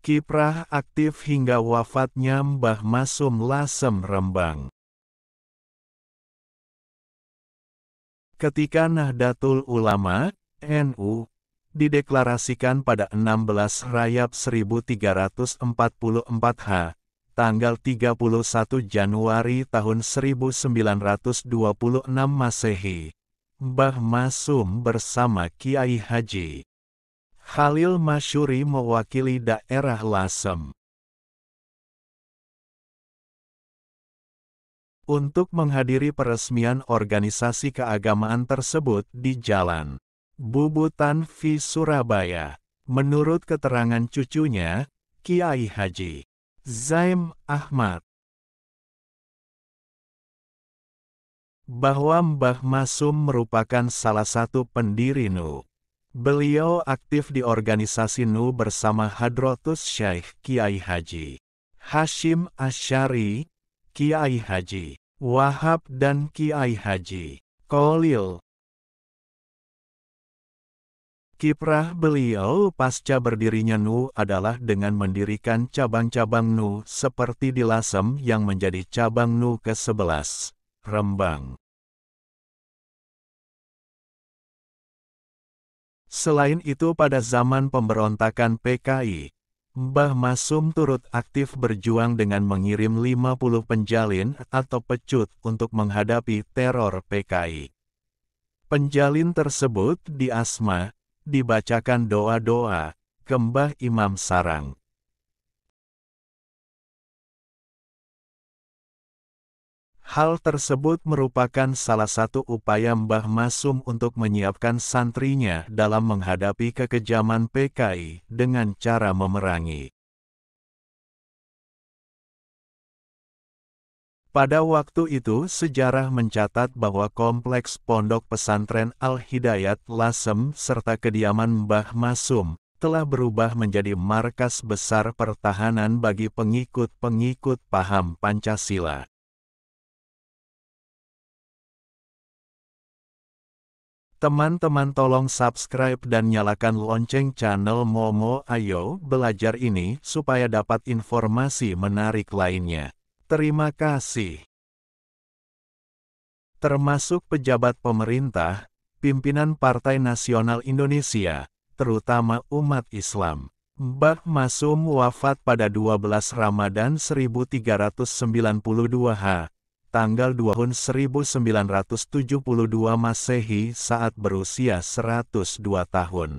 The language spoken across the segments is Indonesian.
Kiprah aktif hingga wafatnya Mbah Masum Lasem Rembang. Ketika Nahdlatul Ulama, NU, dideklarasikan pada 16 Rayap 1344 H, tanggal 31 Januari tahun 1926 Masehi, Mbah Masum bersama Kiai Haji Khalil Masyuri mewakili daerah Lasem. Untuk menghadiri peresmian organisasi keagamaan tersebut di Jalan Bubutan V Surabaya, menurut keterangan cucunya, Kiai Haji Zaim Ahmad. Bahwa Mbah Masum merupakan salah satu pendiri Nuh. Beliau aktif di organisasi NU bersama Hadrotus Syekh Kiai Haji Hashim Ashari, Kiai Haji Wahab dan Kiai Haji Kolil. Kiprah beliau pasca berdirinya NU adalah dengan mendirikan cabang-cabang NU seperti di Lasem yang menjadi cabang NU ke-11, Rembang. Selain itu pada zaman pemberontakan PKI, Mbah Masum turut aktif berjuang dengan mengirim 50 penjalin atau pecut untuk menghadapi teror PKI. Penjalin tersebut di asma, dibacakan doa-doa, kembah Imam Sarang. Hal tersebut merupakan salah satu upaya Mbah Masum untuk menyiapkan santrinya dalam menghadapi kekejaman PKI dengan cara memerangi. Pada waktu itu sejarah mencatat bahwa kompleks pondok pesantren Al-Hidayat Lasem serta kediaman Mbah Masum telah berubah menjadi markas besar pertahanan bagi pengikut-pengikut paham Pancasila. Teman-teman tolong subscribe dan nyalakan lonceng channel Momo Ayo Belajar ini supaya dapat informasi menarik lainnya. Terima kasih. Termasuk pejabat pemerintah, pimpinan Partai Nasional Indonesia, terutama umat Islam. Mbah Masum wafat pada 12 Ramadan 1392 H tanggal 2 tahun 1972 Masehi saat berusia 102 tahun.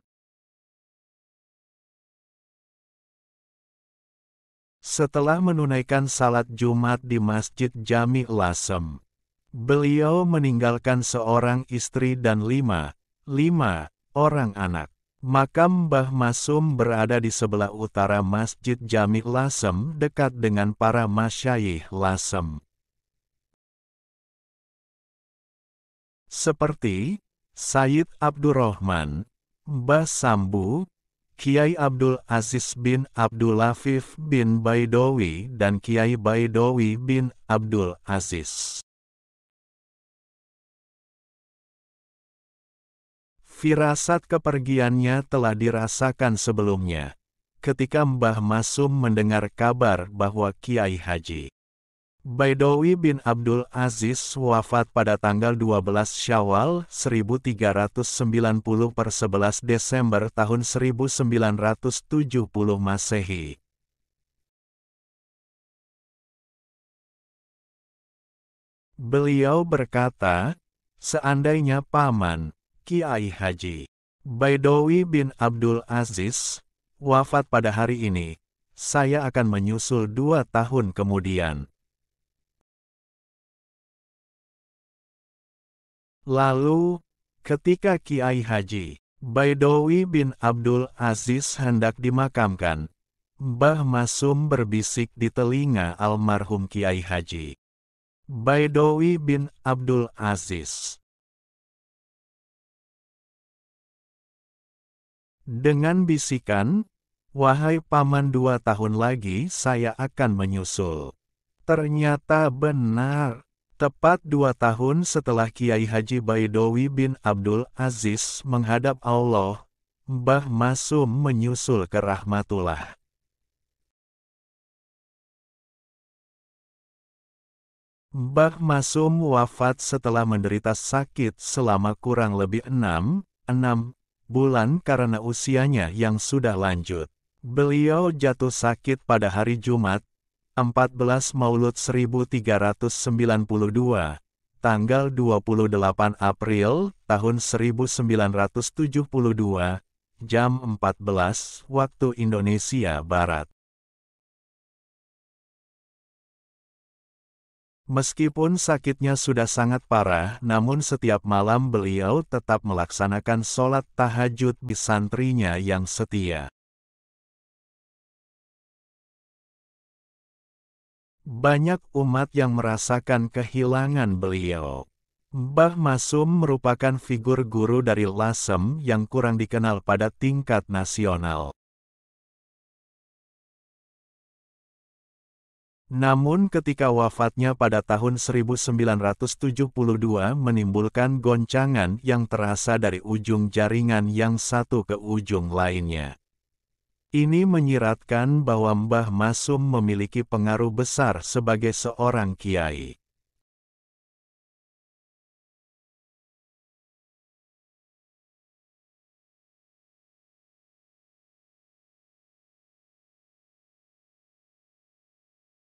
Setelah menunaikan salat Jumat di Masjid Jami Lasem, beliau meninggalkan seorang istri dan lima, lima orang anak. Makam Mbah Masum berada di sebelah utara Masjid Jami Lasem dekat dengan para masyayih Lasem. seperti Sayyid Abdurrahman, Mbah Sambu, Kiai Abdul Aziz bin Abdul Afif bin Baidowi dan Kiai Baidowi bin Abdul Aziz. Firasat kepergiannya telah dirasakan sebelumnya, ketika Mbah Masum mendengar kabar bahwa Kiai Haji Baidowi bin Abdul Aziz wafat pada tanggal 12 Syawal 1390 per 11 Desember tahun 1970 Masehi. Beliau berkata, seandainya paman, Kiai Haji, Baidowi bin Abdul Aziz, wafat pada hari ini, saya akan menyusul dua tahun kemudian. Lalu, ketika Kiai Haji Baidowi bin Abdul Aziz hendak dimakamkan, Mbah Masum berbisik di telinga almarhum Kiai Haji Baidowi bin Abdul Aziz. Dengan bisikan, Wahai paman dua tahun lagi saya akan menyusul. Ternyata benar. Tepat dua tahun setelah Kiai Haji Baidowi bin Abdul Aziz menghadap Allah, Mbah Masum menyusul ke Rahmatullah. Mbah Masum wafat setelah menderita sakit selama kurang lebih enam enam bulan karena usianya yang sudah lanjut. Beliau jatuh sakit pada hari Jumat, 14 Maulud 1392, tanggal 28 April tahun 1972, jam 14 waktu Indonesia Barat. Meskipun sakitnya sudah sangat parah, namun setiap malam beliau tetap melaksanakan sholat tahajud di santrinya yang setia. Banyak umat yang merasakan kehilangan beliau. Mbah Masum merupakan figur guru dari Lasem yang kurang dikenal pada tingkat nasional. Namun ketika wafatnya pada tahun 1972 menimbulkan goncangan yang terasa dari ujung jaringan yang satu ke ujung lainnya. Ini menyiratkan bahwa Mbah Masum memiliki pengaruh besar sebagai seorang kiai.